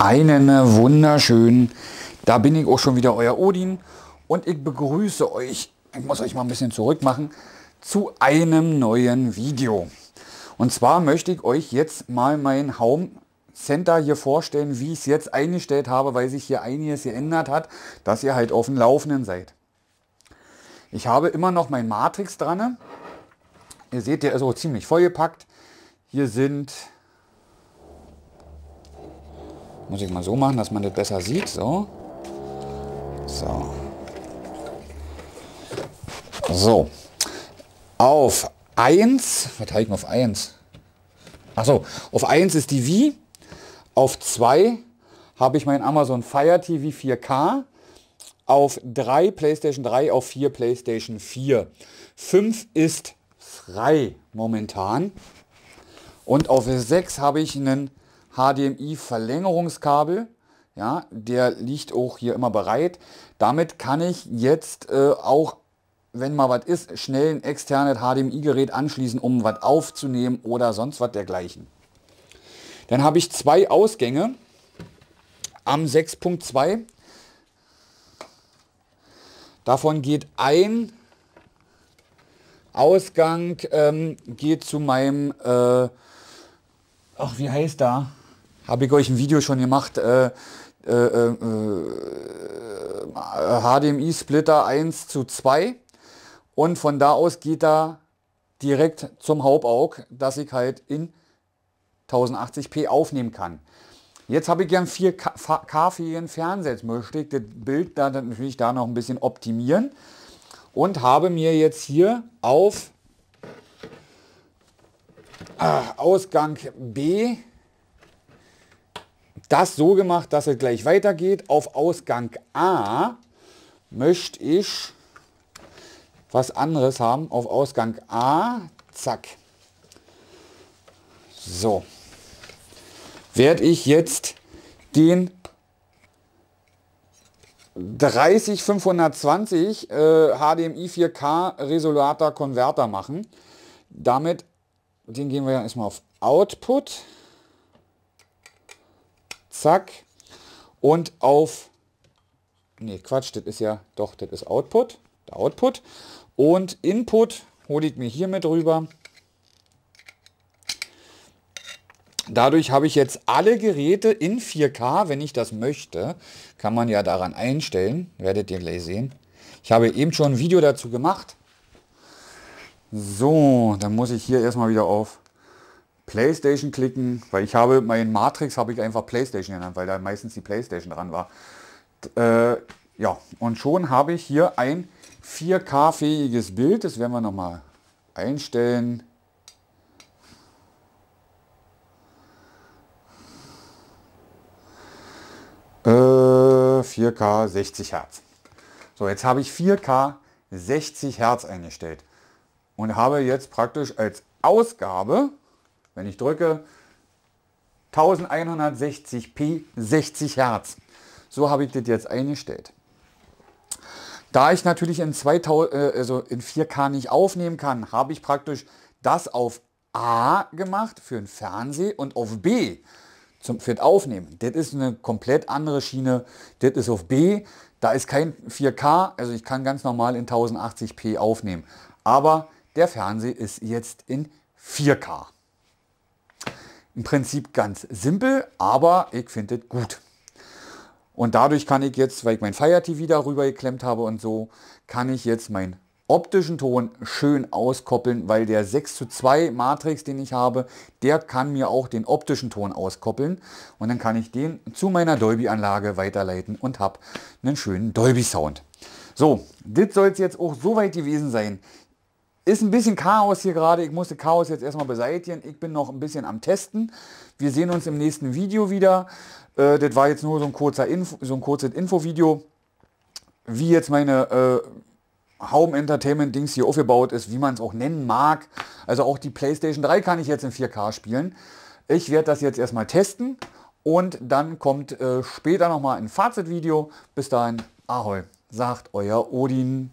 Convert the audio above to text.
Einen wunderschönen, da bin ich auch schon wieder euer Odin und ich begrüße euch, ich muss euch mal ein bisschen zurück machen, zu einem neuen Video. Und zwar möchte ich euch jetzt mal mein Home Center hier vorstellen, wie ich es jetzt eingestellt habe, weil sich hier einiges geändert hat, dass ihr halt auf dem Laufenden seid. Ich habe immer noch mein Matrix dran. Ihr seht, der ist auch ziemlich vollgepackt. Hier sind muss ich mal so machen, dass man das besser sieht. So. So. So. Auf 1. Was habe ich auf 1? Achso, auf 1 ist die Wii. Auf 2 habe ich mein Amazon Fire TV 4K. Auf 3 PlayStation 3, auf 4 PlayStation 4. 5 ist frei momentan. Und auf 6 habe ich einen HDMI-Verlängerungskabel. Ja, der liegt auch hier immer bereit. Damit kann ich jetzt äh, auch, wenn mal was ist, schnell ein externes HDMI-Gerät anschließen, um was aufzunehmen oder sonst was dergleichen. Dann habe ich zwei Ausgänge am 6.2. Davon geht ein Ausgang ähm, geht zu meinem, äh, ach wie heißt da? habe ich euch ein Video schon gemacht, äh, äh, äh, HDMI-Splitter äh, 1 zu 2 und von da aus geht er direkt zum Hauptaug, dass ich halt in 1080p aufnehmen kann. Jetzt habe ich gern 4K-fähigen Fernseher, jetzt möchte ich das Bild da natürlich da noch ein bisschen optimieren und habe mir jetzt hier auf äh, Ausgang B das so gemacht, dass es gleich weitergeht. Auf Ausgang A möchte ich was anderes haben. Auf Ausgang A, zack. So. Werde ich jetzt den 30520 äh, HDMI 4K Resolutor Konverter machen. Damit, den gehen wir erstmal auf Output. Zack. Und auf, nee, Quatsch, das ist ja, doch, das ist Output, der Output. Und Input hole ich mir hier mit rüber. Dadurch habe ich jetzt alle Geräte in 4K, wenn ich das möchte. Kann man ja daran einstellen, werdet ihr gleich sehen. Ich habe eben schon ein Video dazu gemacht. So, dann muss ich hier erstmal wieder auf Playstation klicken, weil ich habe, mein Matrix habe ich einfach Playstation genannt, weil da meistens die Playstation dran war. Äh, ja, und schon habe ich hier ein 4K-fähiges Bild. Das werden wir nochmal einstellen. Äh, 4K 60 Hertz. So, jetzt habe ich 4K 60 Hertz eingestellt und habe jetzt praktisch als Ausgabe wenn ich drücke 1160p 60 Hertz. So habe ich das jetzt eingestellt. Da ich natürlich in, 2000, äh, also in 4K nicht aufnehmen kann, habe ich praktisch das auf A gemacht für den Fernseher und auf B zum, für das Aufnehmen. Das ist eine komplett andere Schiene. Das ist auf B. Da ist kein 4K, also ich kann ganz normal in 1080p aufnehmen. Aber der Fernseher ist jetzt in 4K. Im Prinzip ganz simpel, aber ich finde es gut. Und dadurch kann ich jetzt, weil ich mein Fire TV darüber geklemmt habe und so, kann ich jetzt meinen optischen Ton schön auskoppeln, weil der 6 zu 2 Matrix, den ich habe, der kann mir auch den optischen Ton auskoppeln. Und dann kann ich den zu meiner Dolby-Anlage weiterleiten und habe einen schönen Dolby-Sound. So, das soll es jetzt auch soweit gewesen sein. Ist ein bisschen Chaos hier gerade. Ich musste Chaos jetzt erstmal beseitigen. Ich bin noch ein bisschen am Testen. Wir sehen uns im nächsten Video wieder. Äh, das war jetzt nur so ein, kurzer Info, so ein kurzes Infovideo, wie jetzt meine äh, Home Entertainment Dings hier aufgebaut ist, wie man es auch nennen mag. Also auch die PlayStation 3 kann ich jetzt in 4K spielen. Ich werde das jetzt erstmal testen und dann kommt äh, später nochmal ein Fazitvideo. Bis dahin, Ahoi, sagt euer Odin.